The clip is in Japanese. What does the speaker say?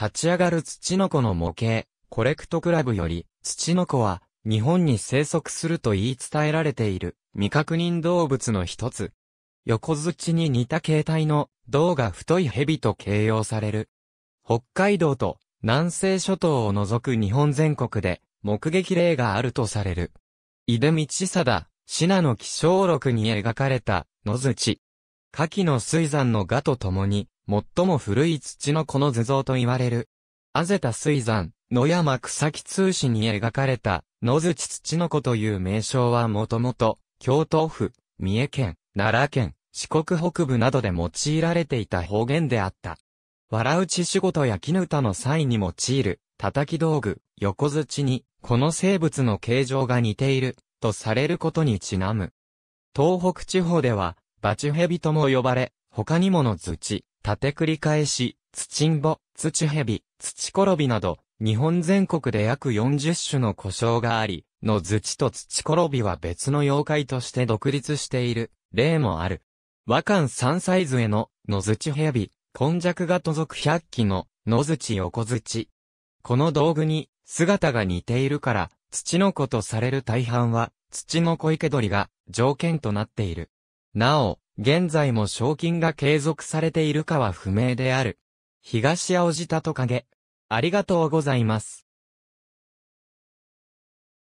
立ち上がる土の子の模型、コレクトクラブより、土の子は、日本に生息すると言い伝えられている、未確認動物の一つ。横槌に似た形態の、銅が太い蛇と形容される。北海道と南西諸島を除く日本全国で目撃例があるとされる。井出道貞、信濃気象録に描かれた、野槌。下記の水山の画と共に、最も古い土のこの図像と言われる。アゼた水山、野山草木通史に描かれた、野槌土の子という名称はもともと、京都府、三重県、奈良県、四国北部などで用いられていた方言であった。らうち仕事や絹歌の際に用いる、叩き道具、横槌に、この生物の形状が似ている、とされることにちなむ。東北地方では、バチヘビとも呼ばれ、他にもの土、立て繰り返し、土んぼ、土蛇、土転びなど、日本全国で約40種の故障があり、の土と土転びは別の妖怪として独立している、例もある。和漢三歳への、の土蛇、根弱が1 0百鬼の、野土横槌。この道具に、姿が似ているから、土の子とされる大半は、土の小池鳥が、条件となっている。なお、現在も賞金が継続されているかは不明である。東青字たと影、ありがとうございます。